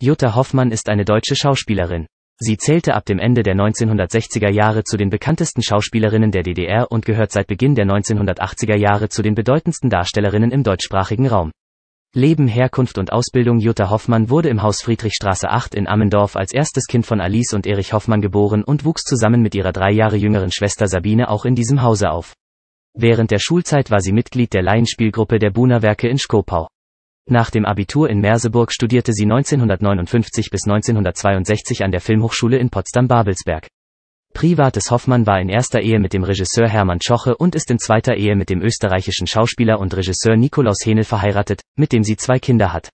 Jutta Hoffmann ist eine deutsche Schauspielerin. Sie zählte ab dem Ende der 1960er Jahre zu den bekanntesten Schauspielerinnen der DDR und gehört seit Beginn der 1980er Jahre zu den bedeutendsten Darstellerinnen im deutschsprachigen Raum. Leben, Herkunft und Ausbildung Jutta Hoffmann wurde im Haus Friedrichstraße 8 in Ammendorf als erstes Kind von Alice und Erich Hoffmann geboren und wuchs zusammen mit ihrer drei Jahre jüngeren Schwester Sabine auch in diesem Hause auf. Während der Schulzeit war sie Mitglied der Laienspielgruppe der Buna-Werke in Skopau. Nach dem Abitur in Merseburg studierte sie 1959 bis 1962 an der Filmhochschule in Potsdam-Babelsberg. Privates Hoffmann war in erster Ehe mit dem Regisseur Hermann Schoche und ist in zweiter Ehe mit dem österreichischen Schauspieler und Regisseur Nikolaus Henel verheiratet, mit dem sie zwei Kinder hat.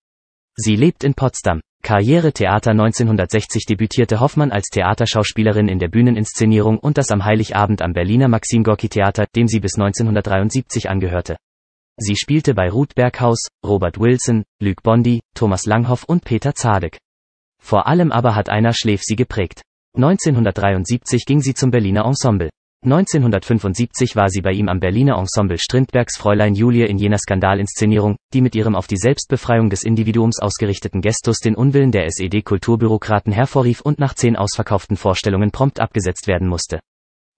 Sie lebt in Potsdam. Karriere Theater 1960 debütierte Hoffmann als Theaterschauspielerin in der Bühneninszenierung und das am Heiligabend am Berliner Maxim Gorki Theater, dem sie bis 1973 angehörte. Sie spielte bei Ruth Berghaus, Robert Wilson, Luc Bondi, Thomas Langhoff und Peter Zadek. Vor allem aber hat Einer Schläf sie geprägt. 1973 ging sie zum Berliner Ensemble. 1975 war sie bei ihm am Berliner Ensemble Strindbergs Fräulein Julie in jener Skandalinszenierung, die mit ihrem auf die Selbstbefreiung des Individuums ausgerichteten Gestus den Unwillen der SED-Kulturbürokraten hervorrief und nach zehn ausverkauften Vorstellungen prompt abgesetzt werden musste.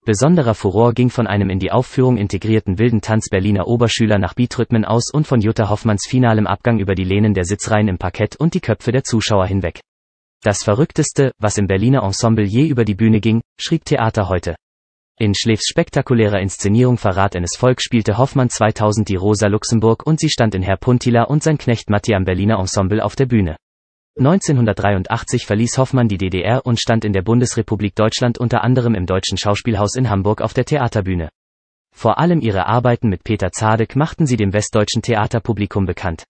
Besonderer Furor ging von einem in die Aufführung integrierten wilden Tanz Berliner Oberschüler nach Beatrhythmen aus und von Jutta Hoffmanns finalem Abgang über die Lehnen der Sitzreihen im Parkett und die Köpfe der Zuschauer hinweg. Das Verrückteste, was im Berliner Ensemble je über die Bühne ging, schrieb Theater heute. In Schläfs spektakulärer Inszenierung Verrat eines Volk spielte Hoffmann 2000 die Rosa Luxemburg und sie stand in Herr Puntila und sein Knecht Matti am Berliner Ensemble auf der Bühne. 1983 verließ Hoffmann die DDR und stand in der Bundesrepublik Deutschland unter anderem im Deutschen Schauspielhaus in Hamburg auf der Theaterbühne. Vor allem ihre Arbeiten mit Peter Zadek machten sie dem westdeutschen Theaterpublikum bekannt.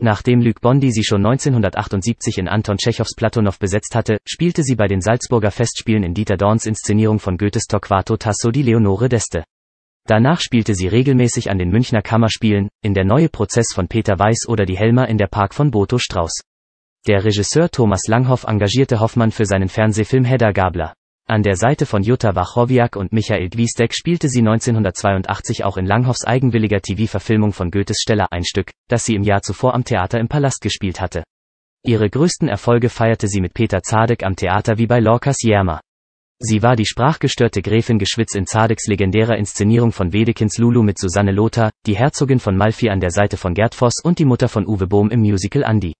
Nachdem Luc Bondi sie schon 1978 in Anton Tschechows Platonow besetzt hatte, spielte sie bei den Salzburger Festspielen in Dieter Dorns Inszenierung von Goethes Torquato Tasso die Leonore d'Este. Danach spielte sie regelmäßig an den Münchner Kammerspielen, in der neue Prozess von Peter Weiß oder die Helmer in der Park von Boto Strauß. Der Regisseur Thomas Langhoff engagierte Hoffmann für seinen Fernsehfilm Hedda Gabler. An der Seite von Jutta Wachowiak und Michael Gwiesdeck spielte sie 1982 auch in Langhoffs eigenwilliger TV-Verfilmung von Goethes Steller ein Stück, das sie im Jahr zuvor am Theater im Palast gespielt hatte. Ihre größten Erfolge feierte sie mit Peter Zadek am Theater wie bei Lorcas Järmer. Sie war die sprachgestörte Gräfin Geschwitz in Zadeks legendärer Inszenierung von Wedekinds Lulu mit Susanne Lothar, die Herzogin von Malfi an der Seite von Gerd Voss und die Mutter von Uwe Bohm im Musical Andy.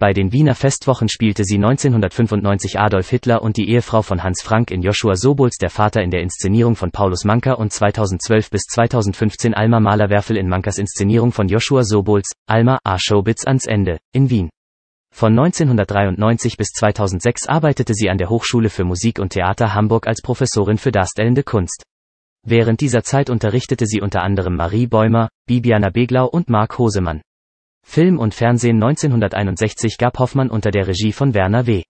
Bei den Wiener Festwochen spielte sie 1995 Adolf Hitler und die Ehefrau von Hans Frank in Joshua Sobols Der Vater in der Inszenierung von Paulus Manka und 2012 bis 2015 Alma Malerwerfel in Mankas Inszenierung von Joshua Sobols, Alma A Showbiz ans Ende, in Wien. Von 1993 bis 2006 arbeitete sie an der Hochschule für Musik und Theater Hamburg als Professorin für darstellende Kunst. Während dieser Zeit unterrichtete sie unter anderem Marie Bäumer, Bibiana Beglau und Marc Hosemann. Film und Fernsehen 1961 gab Hoffmann unter der Regie von Werner W.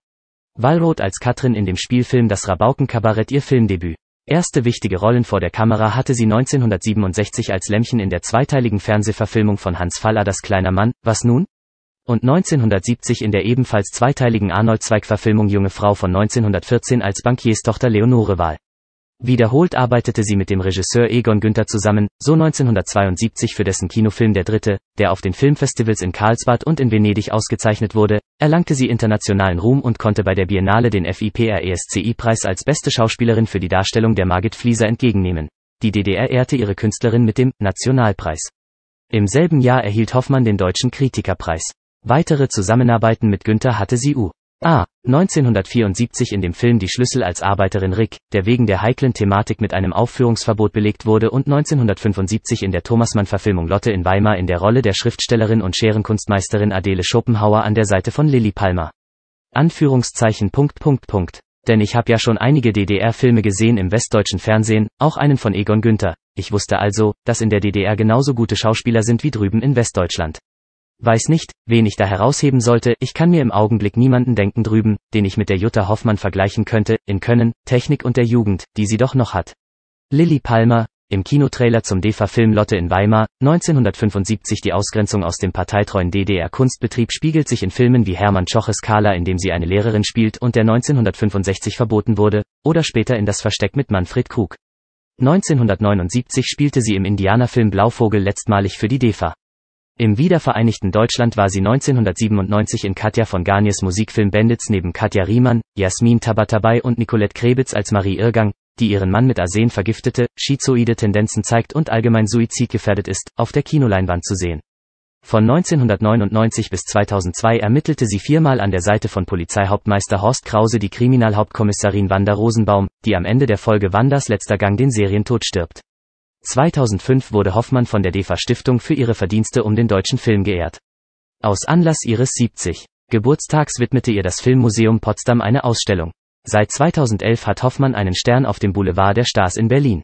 Wallroth als Katrin in dem Spielfilm Das Rabaukenkabarett ihr Filmdebüt. Erste wichtige Rollen vor der Kamera hatte sie 1967 als Lämmchen in der zweiteiligen Fernsehverfilmung von Hans Faller Das kleiner Mann, was nun? Und 1970 in der ebenfalls zweiteiligen Arnold Zweig-Verfilmung Junge Frau von 1914 als Bankierstochter Leonore Wahl. Wiederholt arbeitete sie mit dem Regisseur Egon Günther zusammen, so 1972 für dessen Kinofilm Der Dritte, der auf den Filmfestivals in Karlsbad und in Venedig ausgezeichnet wurde, erlangte sie internationalen Ruhm und konnte bei der Biennale den FIPRESCI-Preis als beste Schauspielerin für die Darstellung der Margit Flieser entgegennehmen. Die DDR ehrte ihre Künstlerin mit dem Nationalpreis. Im selben Jahr erhielt Hoffmann den Deutschen Kritikerpreis. Weitere Zusammenarbeiten mit Günther hatte sie u. USA, 1974 in dem Film Die Schlüssel als Arbeiterin Rick, der wegen der heiklen Thematik mit einem Aufführungsverbot belegt wurde und 1975 in der Thomasmann-Verfilmung Lotte in Weimar in der Rolle der Schriftstellerin und Scherenkunstmeisterin Adele Schopenhauer an der Seite von Lilly Palmer. Anführungszeichen Punkt Punkt Punkt. Denn ich habe ja schon einige DDR-Filme gesehen im westdeutschen Fernsehen, auch einen von Egon Günther. Ich wusste also, dass in der DDR genauso gute Schauspieler sind wie drüben in Westdeutschland. Weiß nicht, wen ich da herausheben sollte, ich kann mir im Augenblick niemanden denken drüben, den ich mit der Jutta Hoffmann vergleichen könnte, in Können, Technik und der Jugend, die sie doch noch hat. Lilly Palmer, im Kinotrailer zum DEFA-Film Lotte in Weimar, 1975 die Ausgrenzung aus dem parteitreuen DDR-Kunstbetrieb spiegelt sich in Filmen wie Hermann Tschoches Kala, in dem sie eine Lehrerin spielt und der 1965 verboten wurde, oder später in Das Versteck mit Manfred Krug. 1979 spielte sie im Indianerfilm Blauvogel letztmalig für die DEFA. Im wiedervereinigten Deutschland war sie 1997 in Katja von Garniers Musikfilm Bandits neben Katja Riemann, Jasmin Tabatabai und Nicolette Krebitz als Marie Irgang, die ihren Mann mit Arsen vergiftete, schizoide Tendenzen zeigt und allgemein suizidgefährdet ist, auf der Kinoleinwand zu sehen. Von 1999 bis 2002 ermittelte sie viermal an der Seite von Polizeihauptmeister Horst Krause die Kriminalhauptkommissarin Wanda Rosenbaum, die am Ende der Folge Wandas letzter Gang den Serientod stirbt. 2005 wurde Hoffmann von der DEFA Stiftung für ihre Verdienste um den deutschen Film geehrt. Aus Anlass ihres 70. Geburtstags widmete ihr das Filmmuseum Potsdam eine Ausstellung. Seit 2011 hat Hoffmann einen Stern auf dem Boulevard der Stars in Berlin.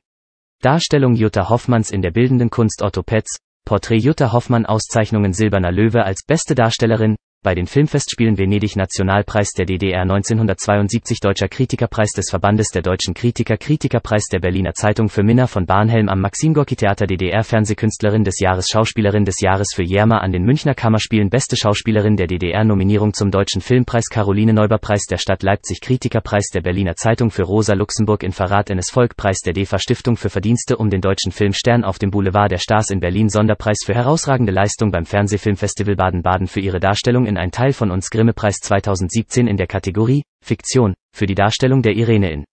Darstellung Jutta Hoffmanns in der bildenden Kunst Otto Petz, Porträt Jutta Hoffmann Auszeichnungen Silberner Löwe als beste Darstellerin, bei den Filmfestspielen Venedig Nationalpreis der DDR 1972 Deutscher Kritikerpreis des Verbandes der deutschen Kritiker Kritikerpreis der Berliner Zeitung für Minna von Barnhelm am Maxim-Gorki-Theater DDR Fernsehkünstlerin des Jahres Schauspielerin des Jahres für Jerma an den Münchner Kammerspielen Beste Schauspielerin der DDR Nominierung zum Deutschen Filmpreis Caroline Neuber Preis der Stadt Leipzig Kritikerpreis der Berliner Zeitung für Rosa Luxemburg in Verrat in es Volk Preis der DEFA Stiftung für Verdienste um den deutschen Film Stern auf dem Boulevard der Stars in Berlin Sonderpreis für herausragende Leistung beim Fernsehfilmfestival Baden-Baden für ihre Darstellung in ein Teil von uns Grimme-Preis 2017 in der Kategorie Fiktion für die Darstellung der Irene in.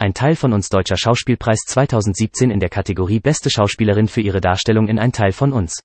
Ein Teil von uns Deutscher Schauspielpreis 2017 in der Kategorie Beste Schauspielerin für ihre Darstellung in Ein Teil von uns.